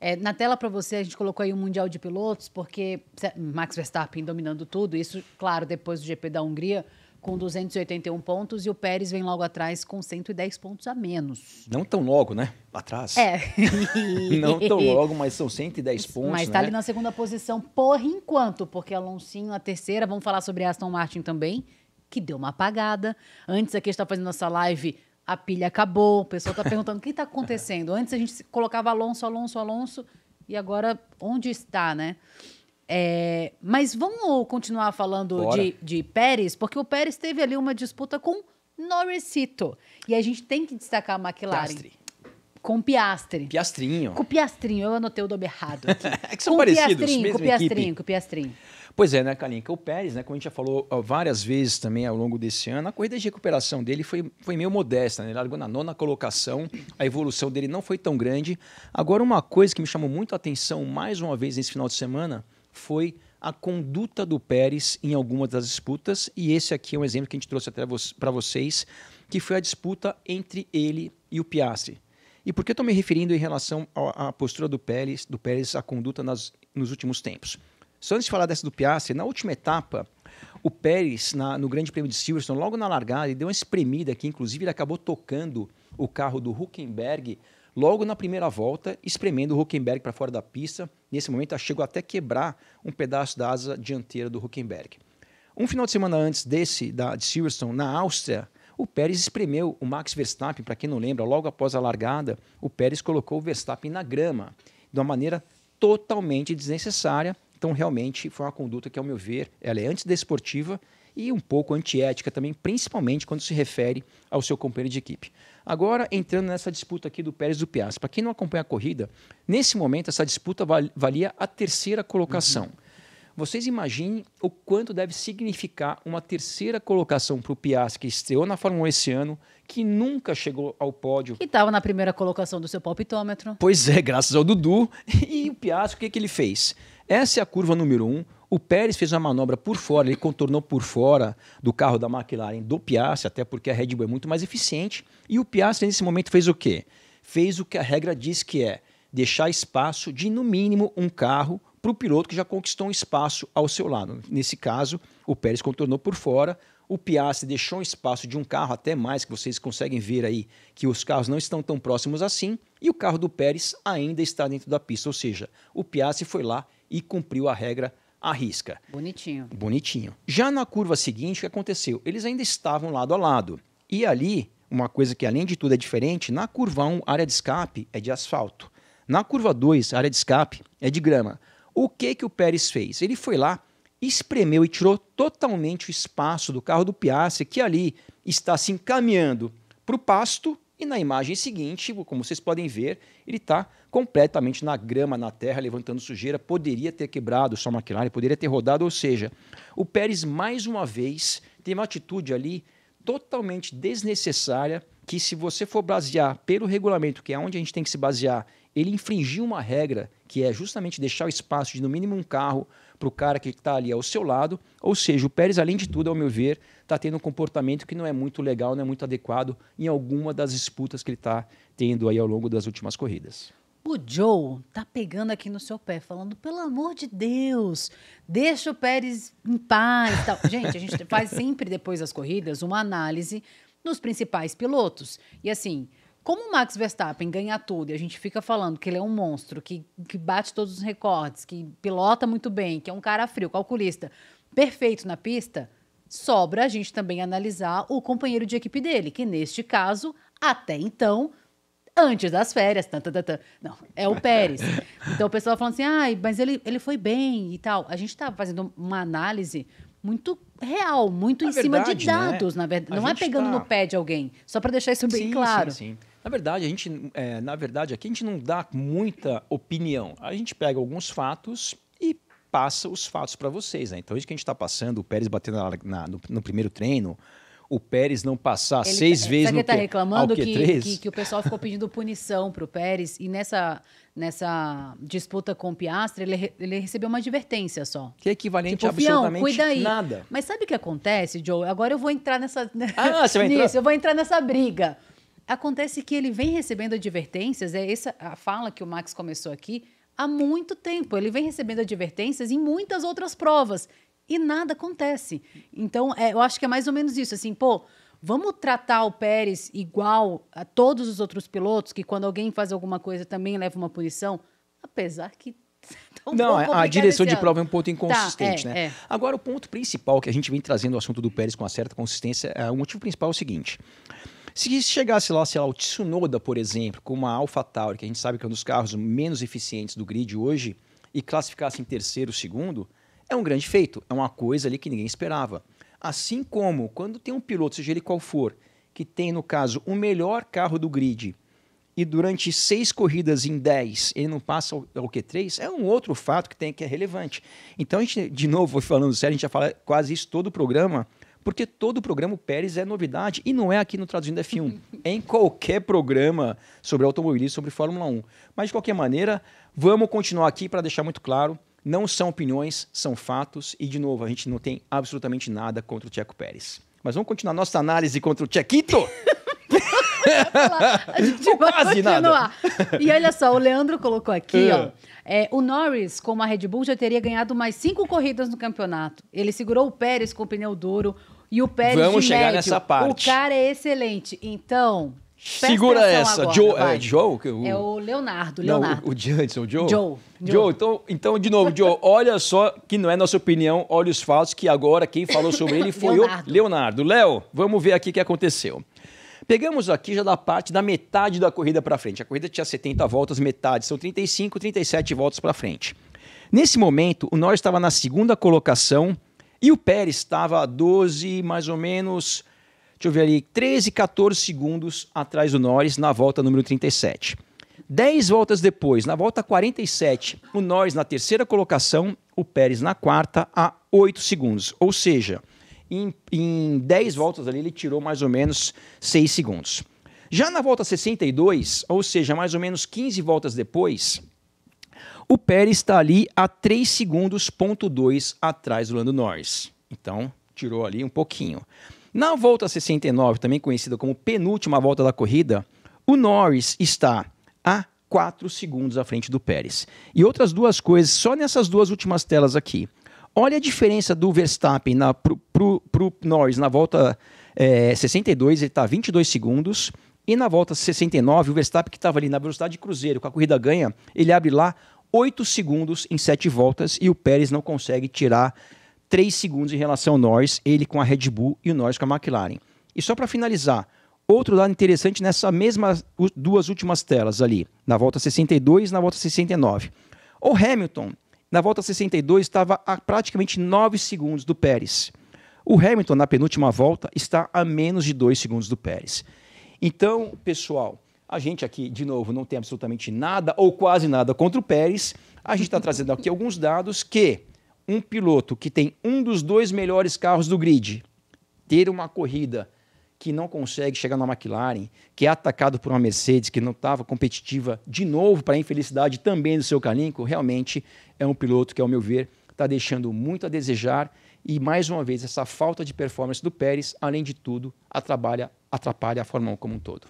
É, na tela para você, a gente colocou aí o Mundial de Pilotos, porque Max Verstappen dominando tudo, isso, claro, depois do GP da Hungria, com 281 pontos, e o Pérez vem logo atrás com 110 pontos a menos. Não tão logo, né? Atrás. É. Não tão logo, mas são 110 pontos. Mas está né? ali na segunda posição por enquanto, porque Aloncinho, a terceira, vamos falar sobre Aston Martin também, que deu uma apagada. Antes aqui a gente está fazendo nossa live a pilha acabou, o pessoal está perguntando o que está acontecendo. Antes a gente colocava Alonso, Alonso, Alonso, e agora onde está, né? É, mas vamos continuar falando de, de Pérez, porque o Pérez teve ali uma disputa com Norrisito. E a gente tem que destacar a McLaren. Piastri. Com Piastri. Piastrinho. Com Piastrinho. Eu anotei o nome errado aqui. é que são com parecidos, Piastrinho, mesmo com Piastrinho, equipe. com Piastrinho. Pois é, né, Kalinka? O Pérez, né, como a gente já falou ah, várias vezes também ao longo desse ano, a corrida de recuperação dele foi, foi meio modesta, né? Ele largou na nona colocação, a evolução dele não foi tão grande. Agora, uma coisa que me chamou muito a atenção mais uma vez nesse final de semana foi a conduta do Pérez em algumas das disputas, e esse aqui é um exemplo que a gente trouxe até vo para vocês, que foi a disputa entre ele e o Piastri. E por que estou me referindo em relação à postura do Pérez, do Pérez à conduta nas, nos últimos tempos? Só antes de falar dessa do Piastri, na última etapa, o Pérez, na, no Grande Prêmio de Silverstone, logo na largada, ele deu uma espremida que, inclusive, ele acabou tocando o carro do Huckenberg logo na primeira volta, espremendo o Huckenberg para fora da pista. Nesse momento, chegou até quebrar um pedaço da asa dianteira do Huckenberg. Um final de semana antes desse, da, de Silverstone, na Áustria, o Pérez espremeu o Max Verstappen. Para quem não lembra, logo após a largada, o Pérez colocou o Verstappen na grama, de uma maneira totalmente desnecessária então, realmente, foi uma conduta que, ao meu ver, ela é antidesportiva e um pouco antiética também, principalmente quando se refere ao seu companheiro de equipe. Agora, entrando nessa disputa aqui do Pérez do Piazza. Para quem não acompanha a corrida, nesse momento essa disputa valia a terceira colocação. Uhum. Vocês imaginem o quanto deve significar uma terceira colocação para o Piastri, que estreou na Fórmula 1 esse ano, que nunca chegou ao pódio. E estava na primeira colocação do seu palpitômetro. Pois é, graças ao Dudu. E o Piastri, o que, que ele fez? Essa é a curva número 1. Um. O Pérez fez uma manobra por fora, ele contornou por fora do carro da McLaren do Piastri, até porque a Red Bull é muito mais eficiente. E o Piastri, nesse momento, fez o quê? Fez o que a regra diz que é deixar espaço de, no mínimo, um carro para o piloto que já conquistou um espaço ao seu lado. Nesse caso, o Pérez contornou por fora, o Piastri deixou um espaço de um carro até mais, que vocês conseguem ver aí que os carros não estão tão próximos assim, e o carro do Pérez ainda está dentro da pista, ou seja, o Piastri foi lá e cumpriu a regra à risca. Bonitinho. Bonitinho. Já na curva seguinte, o que aconteceu? Eles ainda estavam lado a lado. E ali, uma coisa que além de tudo é diferente, na curva 1, área de escape é de asfalto. Na curva 2, área de escape é de grama. O que que o Pérez fez? Ele foi lá, espremeu e tirou totalmente o espaço do carro do Piastri, que ali está se encaminhando para o pasto, e na imagem seguinte, como vocês podem ver, ele está completamente na grama, na terra, levantando sujeira. Poderia ter quebrado sua McLaren, poderia ter rodado. Ou seja, o Pérez, mais uma vez, tem uma atitude ali totalmente desnecessária. Que se você for basear pelo regulamento, que é onde a gente tem que se basear ele infringiu uma regra que é justamente deixar o espaço de no mínimo um carro para o cara que está ali ao seu lado. Ou seja, o Pérez, além de tudo, ao meu ver, está tendo um comportamento que não é muito legal, não é muito adequado em alguma das disputas que ele está tendo aí ao longo das últimas corridas. O Joe tá pegando aqui no seu pé, falando, pelo amor de Deus, deixa o Pérez em paz. Tal. Gente, a gente faz sempre, depois das corridas, uma análise nos principais pilotos. E assim, como o Max Verstappen ganha tudo e a gente fica falando que ele é um monstro, que, que bate todos os recordes, que pilota muito bem, que é um cara frio, calculista, perfeito na pista, sobra a gente também analisar o companheiro de equipe dele, que neste caso, até então, antes das férias. Tan, tan, tan, Não, é o Pérez. Então o pessoal falando assim, ah, mas ele, ele foi bem e tal. A gente está fazendo uma análise muito real, muito na é em verdade, cima de né? dados, né? na verdade. Não é pegando tá... no pé de alguém, só para deixar isso bem sim, claro. Sim, sim. Na verdade, a gente, é, na verdade, aqui a gente não dá muita opinião. A gente pega alguns fatos e passa os fatos para vocês. Né? Então, isso que a gente está passando, o Pérez batendo na, na, no, no primeiro treino, o Pérez não passar ele, seis tá, vezes no ele tá reclamando que, que, que, o pessoal ficou pedindo punição para o Pérez e nessa, nessa disputa com o Piastre ele, ele recebeu uma advertência só. Que é equivalente tipo, a absolutamente cuida aí. nada. Mas sabe o que acontece, Joe? Agora eu vou entrar nessa... Ah, você vai entrar? Nisso, eu vou entrar nessa briga. Acontece que ele vem recebendo advertências, é essa a fala que o Max começou aqui, há muito tempo. Ele vem recebendo advertências em muitas outras provas e nada acontece. Então, é, eu acho que é mais ou menos isso, assim, pô, vamos tratar o Pérez igual a todos os outros pilotos, que quando alguém faz alguma coisa também leva uma punição, apesar que um não, a direção de prova é um ponto tá, inconsistente, tá, é, né? É. Agora, o ponto principal que a gente vem trazendo o assunto do Pérez com uma certa consistência, é, o motivo principal é o seguinte. Se chegasse lá, sei lá, o Tsunoda, por exemplo, com uma AlphaTauri, que a gente sabe que é um dos carros menos eficientes do grid hoje, e classificasse em terceiro, segundo, é um grande feito, é uma coisa ali que ninguém esperava. Assim como quando tem um piloto, seja ele qual for, que tem, no caso, o melhor carro do grid e durante seis corridas em dez ele não passa ao o é Q3, é um outro fato que tem que é relevante. Então, a gente, de novo, falando sério, a gente já fala quase isso todo o programa, porque todo programa o Pérez é novidade e não é aqui no Traduzindo F1. é em qualquer programa sobre automobilismo, sobre Fórmula 1. Mas de qualquer maneira, vamos continuar aqui para deixar muito claro. Não são opiniões, são fatos. E, de novo, a gente não tem absolutamente nada contra o Tcheco Pérez. Mas vamos continuar nossa análise contra o Tchequito? falar. A gente vai quase continuar. Nada. E olha só, o Leandro colocou aqui, é. ó. É, o Norris, como a Red Bull, já teria ganhado mais cinco corridas no campeonato. Ele segurou o Pérez com o pneu duro e o Pérez Vamos de chegar médio. nessa parte. O cara é excelente. Então, Segura essa. Agora, Joe, é, Joe? O... É o Leonardo. Leonardo. Não, o, o Johnson, Joe? Joe. Joe, Joe então, então, de novo, Joe, olha só que não é nossa opinião, olha os fatos, que agora quem falou sobre ele foi Leonardo. o Leonardo. Léo, vamos ver aqui o que aconteceu. Pegamos aqui já da parte da metade da corrida para frente. A corrida tinha 70 voltas, metade são 35, 37 voltas para frente. Nesse momento, o Norris estava na segunda colocação e o Pérez estava a 12, mais ou menos, deixa eu ver ali, 13, 14 segundos atrás do Norris na volta número 37. 10 voltas depois, na volta 47, o Norris na terceira colocação, o Pérez na quarta a 8 segundos. Ou seja, em, em 10 voltas ali ele tirou mais ou menos 6 segundos. Já na volta 62, ou seja, mais ou menos 15 voltas depois, o Pérez está ali a 3 segundos, ponto 2 atrás do Lando Norris. Então, tirou ali um pouquinho. Na volta 69, também conhecida como penúltima volta da corrida, o Norris está a 4 segundos à frente do Pérez. E outras duas coisas, só nessas duas últimas telas aqui. Olha a diferença do Verstappen na, pro, pro, pro Norris na volta é, eh, 62, ele está 22 segundos. E na volta 69, o Verstappen que estava ali na velocidade de cruzeiro, com a corrida ganha, ele abre lá 8 segundos em 7 voltas e o Pérez não consegue tirar 3 segundos em relação ao Norris, ele com a Red Bull e o Norris com a McLaren. E só para finalizar, outro dado interessante nessas mesmas duas últimas telas ali, na volta 62 e na volta 69. O Hamilton na volta 62 estava a praticamente 9 segundos do Pérez. O Hamilton, na penúltima volta, está a menos de 2 segundos do Pérez. Então, pessoal, a gente aqui, de novo, não tem absolutamente nada ou quase nada contra o Pérez. A gente está trazendo aqui alguns dados que um piloto que tem um dos dois melhores carros do grid ter uma corrida que não consegue chegar na McLaren, que é atacado por uma Mercedes que não estava competitiva de novo, para a infelicidade também do seu Kalinko, realmente é um piloto que, ao meu ver, está deixando muito a desejar. E, mais uma vez, essa falta de performance do Pérez, além de tudo, atrapalha, atrapalha a Fórmula 1 como um todo.